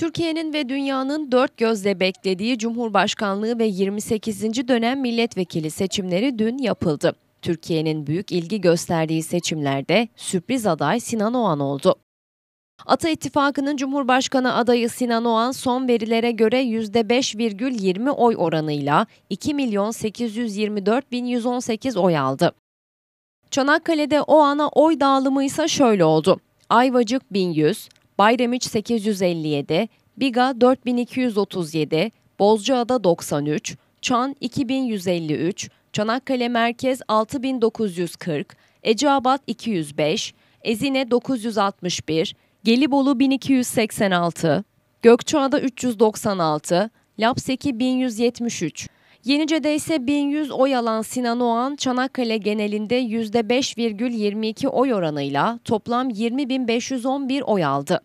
Türkiye'nin ve dünyanın dört gözle beklediği Cumhurbaşkanlığı ve 28. dönem milletvekili seçimleri dün yapıldı. Türkiye'nin büyük ilgi gösterdiği seçimlerde sürpriz aday Sinan Oğan oldu. Ata İttifakı'nın Cumhurbaşkanı adayı Sinan Oğan son verilere göre %5,20 oy oranıyla 2 milyon 824 bin 118 oy aldı. Çanakkale'de Oğan'a oy dağılımı ise şöyle oldu. Ayvacık 1100, Bayramiç 857, Biga 4237, Bozcaada 93, Çan 2153, Çanakkale Merkez 6940, Eceabat 205, Ezine 961, Gelibolu 1286, Gökçeada 396, Lapseki 1173. Yenice'de ise 1100 oy alan Sinan Oğan, Çanakkale genelinde %5,22 oy oranıyla toplam 20.511 oy aldı.